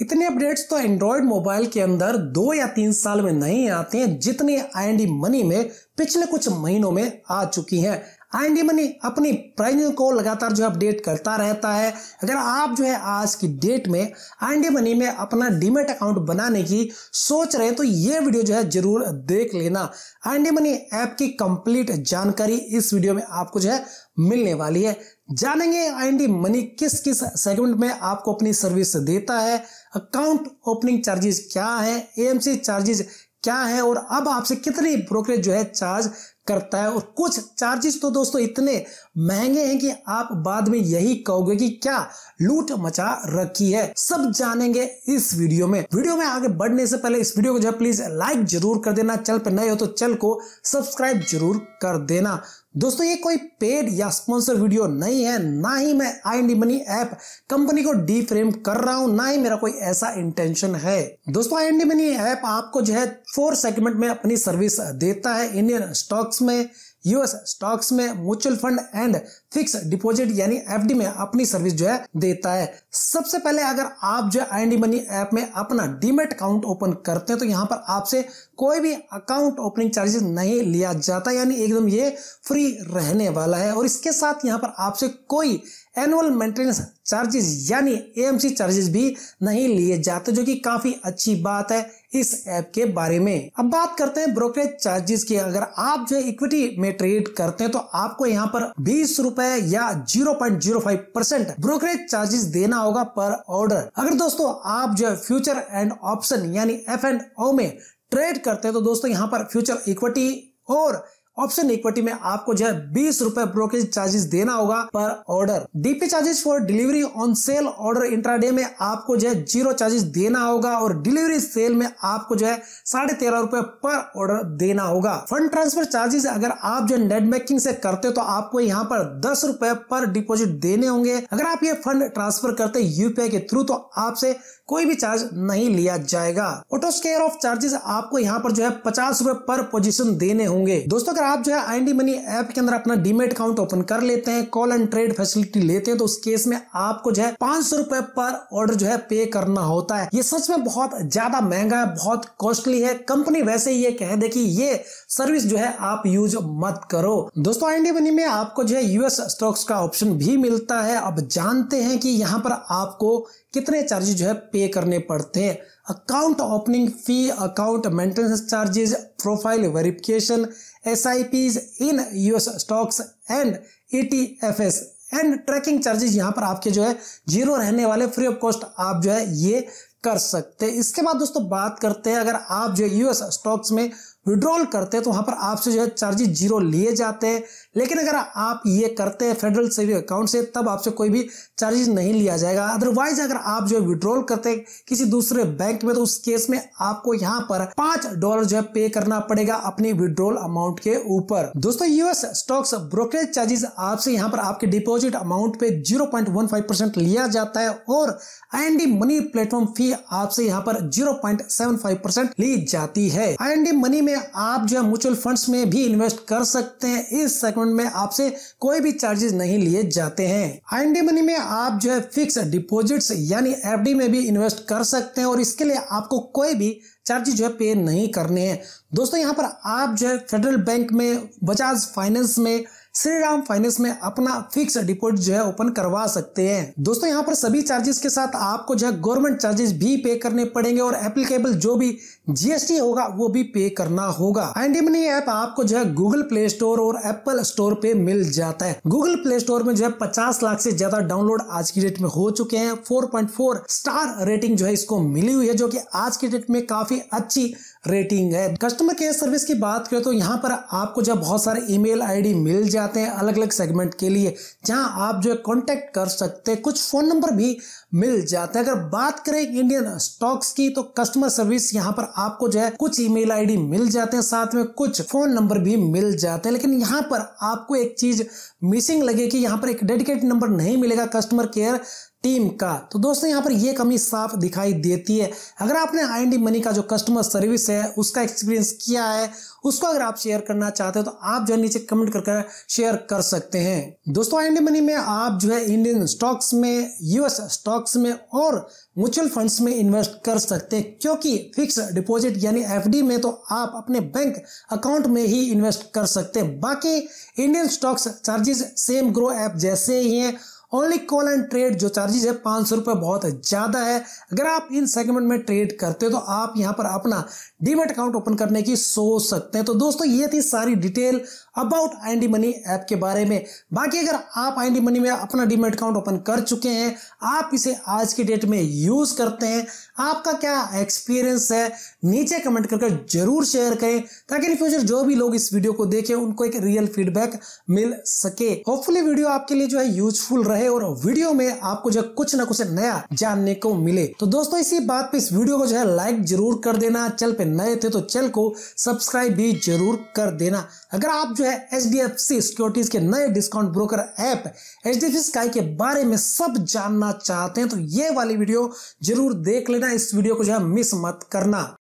इतने अपडेट्स तो Android mobile के अंदर दो या तीन साल में नहीं आते हैं जितने आई मनी में पिछले कुछ महीनों में आ चुकी हैं आई मनी अपनी प्राइसिंग को लगातार जो अपडेट करता रहता है अगर आप जो है आज की डेट में आई मनी में अपना डीमेट अकाउंट बनाने की सोच रहे हैं तो ये वीडियो जो है जरूर देख लेना आई मनी ऐप की कंप्लीट जानकारी इस वीडियो में आपको जो है मिलने वाली है जानेंगे आई मनी किस किस सेगमेंट में आपको अपनी सर्विस देता है अकाउंट ओपनिंग चार्जेस क्या है एएमसी चार्जेस क्या है और अब आपसे कितनी ब्रोकरेज जो है चार्ज करता है और कुछ चार्जेस तो दोस्तों इतने महंगे हैं कि आप बाद में यही कहोगे कि क्या लूट मचा रखी है सब जानेंगे इस वीडियो में वीडियो में आगे बढ़ने से पहले इस वीडियो को जो है प्लीज लाइक जरूर कर देना चैनल पर नए हो तो चैनल को सब्सक्राइब जरूर कर देना दोस्तों ये कोई पेड या स्पॉन्सर वीडियो नहीं है ना ही मैं INDmoney app company को डी फ्रेम कर रहा हूं ना ही मेरा कोई ऐसा इंटेंशन है दोस्तों आई एंडी मनी ऐप आपको जो है फोर सेगमेंट में अपनी सर्विस देता है इंडियन स्टॉक्स में यूएस स्टॉक्स में mutual fund and fix deposit यानी एफडी में अपनी सर्विस जो है देता है सबसे पहले अगर आप जो आई मनी ऐप में अपना डीमेट अकाउंट ओपन करते हैं तो यहाँ पर आपसे कोई भी अकाउंट ओपनिंग चार्जेस नहीं लिया जाता यानी एकदम ये फ्री रहने वाला है और इसके साथ यहाँ पर आपसे कोई एनुअल मेंटेनेंस चार्जेस यानी एएमसी चार्जेस भी नहीं लिए जाते जो कि काफी अच्छी बात है इस ऐप के बारे में अब बात करते हैं ब्रोकरेज चार्जेस की अगर आप जो इक्विटी में ट्रेड करते हैं तो आपको यहाँ पर बीस रुपए या 0.05 परसेंट ब्रोकरेज चार्जेस देना होगा पर ऑर्डर अगर दोस्तों आप जो फ्यूचर एंड ऑप्शन यानी एफ एंड ओ में ट्रेड करते हैं तो दोस्तों यहाँ पर फ्यूचर इक्विटी और ऑप्शन इक्विटी में आपको जो है बीस रूपए ब्रोकेज चार्जेस देना होगा पर order DP charges for delivery on sell order intraday में आपको जो है जीरो चार्जेस देना होगा और डिलीवरी सेल में आपको जो है साढ़े तेरह रूपए पर ऑर्डर देना होगा फंड ट्रांसफर चार्जेस अगर आप जो नेट बैंकिंग से करते हो तो आपको यहाँ पर दस रूपए पर डिपोजिट देने होंगे अगर आप ये फंड ट्रांसफर करते यूपीआई के थ्रू तो आपसे कोई भी चार्ज नहीं लिया जाएगा ऑटो स्केयर ऑफ चार्जेस आपको यहाँ पर जो है पचास रूपए पर पोजिशन देने होंगे दोस्तों अगर आप जो है आई डी मनी ऐप के अंदर अपना डीमेट अकाउंट ओपन कर लेते हैं कॉल एंड ट्रेड फैसिलिटी लेते हैं तो उस केस में आपको जो है पांच सौ रुपए पर ऑर्डर जो है पे करना होता है ये सच में बहुत ज्यादा महंगा है बहुत कॉस्टली है कंपनी वैसे ही ये कह दे कि ये सर्विस जो है आप यूज मत करो दोस्तों आई डी मनी में आपको जो है यूएस स्टॉक्स का ऑप्शन भी मिलता है अब जानते हैं कि यहाँ पर आपको कितने चार्जेस जो है पे करने पड़ते हैं account opening fee account maintenance charges profile verification S I in US stocks and E T F s and tracking charges यहां पर आपके जो है जीरो रहने वाले फ्री ऑफ कॉस्ट आप जो है ये कर सकते हैं इसके बाद दोस्तों बात करते हैं अगर आप जो यूएस स्टॉक्स में विड्रॉल करते तो वहाँ पर आपसे जो है चार्जेस जीरो लिए जाते हैं लेकिन अगर आप ये करते हैं फेडरल सेविंग अकाउंट से तब आपसे कोई भी चार्जेस नहीं लिया जाएगा अदरवाइज अगर आप जो है विड्रॉल करते हैं किसी दूसरे बैंक में तो उस केस में आपको यहाँ पर पांच डॉलर जो है पे करना पड़ेगा अपनी विड्रॉल अमाउंट के ऊपर दोस्तों यूएस स्टॉक्स ब्रोकरेज चार्जेस आपसे यहाँ पर आपके डिपोजिट अमाउंट पे जीरो लिया जाता है और आई मनी प्लेटफॉर्म फी आपसे यहाँ पर जीरो ली जाती है आई मनी में आप जो है म्यूचुअल फंड्स में भी इन्वेस्ट कर सकते हैं इस सेगमेंट में आपसे कोई भी चार्जेस नहीं लिए जाते हैं आई मनी में आप जो है फिक्स डिपोजिट यानी एफ में भी इन्वेस्ट कर सकते हैं और इसके लिए आपको कोई भी चार्जेस जो है पे नहीं करने हैं दोस्तों यहाँ पर आप जो है फेडरल बैंक में बजाज फाइनेंस में श्री राम फाइनेंस में अपना फिक्स डिपोजिट जो है ओपन करवा सकते हैं दोस्तों यहाँ पर सभी चार्जेस के साथ आपको जो है गवर्नमेंट चार्जेस भी पे करने पड़ेंगे और एप्लीकेबल जो भी जीएसटी होगा वो भी पे करना होगा एंड मनी ऐप आपको जो है गूगल प्ले स्टोर और एप्पल स्टोर पे मिल जाता है गूगल प्ले स्टोर में जो है पचास लाख से ज्यादा डाउनलोड आज की डेट में हो चुके हैं फोर स्टार रेटिंग जो है इसको मिली हुई है जो की आज की डेट में काफी अच्छी रेटिंग है कस्टमर केयर सर्विस की बात करें तो यहाँ पर आपको जब बहुत सारे ईमेल आईडी मिल जाते हैं अलग अलग सेगमेंट के लिए जहाँ आप जो है कॉन्टैक्ट कर सकते हैं कुछ फ़ोन नंबर भी मिल जाते हैं अगर बात करें इंडियन स्टॉक्स की तो कस्टमर सर्विस यहाँ पर आपको जो है कुछ ई मेल मिल जाते हैं साथ में कुछ फ़ोन नंबर भी मिल जाते हैं लेकिन यहाँ पर आपको एक चीज़ मिसिंग लगेगी यहाँ पर एक डेडिकेट नंबर नहीं मिलेगा कस्टमर केयर टीम का तो दोस्तों यहाँ पर ये कमी साफ दिखाई देती है अगर आपने आई मनी का जो कस्टमर सर्विस है उसका एक्सपीरियंस किया है उसको अगर आप शेयर करना चाहते हो तो आप जो है नीचे कमेंट करके शेयर कर सकते हैं दोस्तों आई मनी में आप जो है इंडियन स्टॉक्स में यूएस स्टॉक्स में और म्यूचुअल फंड्स में इन्वेस्ट कर सकते हैं क्योंकि फिक्स डिपॉजिट यानी एफ में तो आप अपने बैंक अकाउंट में ही इन्वेस्ट कर सकते हैं बाकी Indian stocks charges same Groww app जैसे ही हैं ओनली कॉल एंड ट्रेड जो चार्जेस है पाँच सौ रुपये बहुत ज़्यादा है अगर आप इन सेगमेंट में ट्रेड करते हो तो आप यहाँ पर अपना डीमेट अकाउंट ओपन करने की सोच सकते हैं तो दोस्तों ये थी सारी detail about I money app के बारे में बाकी अगर आप आई मनी में अपना डीमेट अकाउंट ओपन कर चुके हैं आप इसे आज की डेट में यूज़ करते हैं आपका क्या एक्सपीरियंस है नीचे कमेंट करके जरूर शेयर करें ताकि इन फ्यूचर जो भी लोग इस वीडियो को देखें उनको एक रियल फीडबैक मिल सके होपफुली वीडियो आपके लिए जो है यूजफुल रहे रहे और वीडियो में आपको जो कुछ ना कुछ नया जानने को मिले तो दोस्तों इसी बात पे इस वीडियो को जो है लाइक जरूर कर देना चल पे नए थे तो चल को सब्सक्राइब भी जरूर कर देना अगर आप जो है H D F C securities के नए discount broker app H D F C Sky के बारे में सब जानना चाहते हैं तो ये वाली वीडियो जरूर देख लेना इस वीडियो को जो है मिस मत करना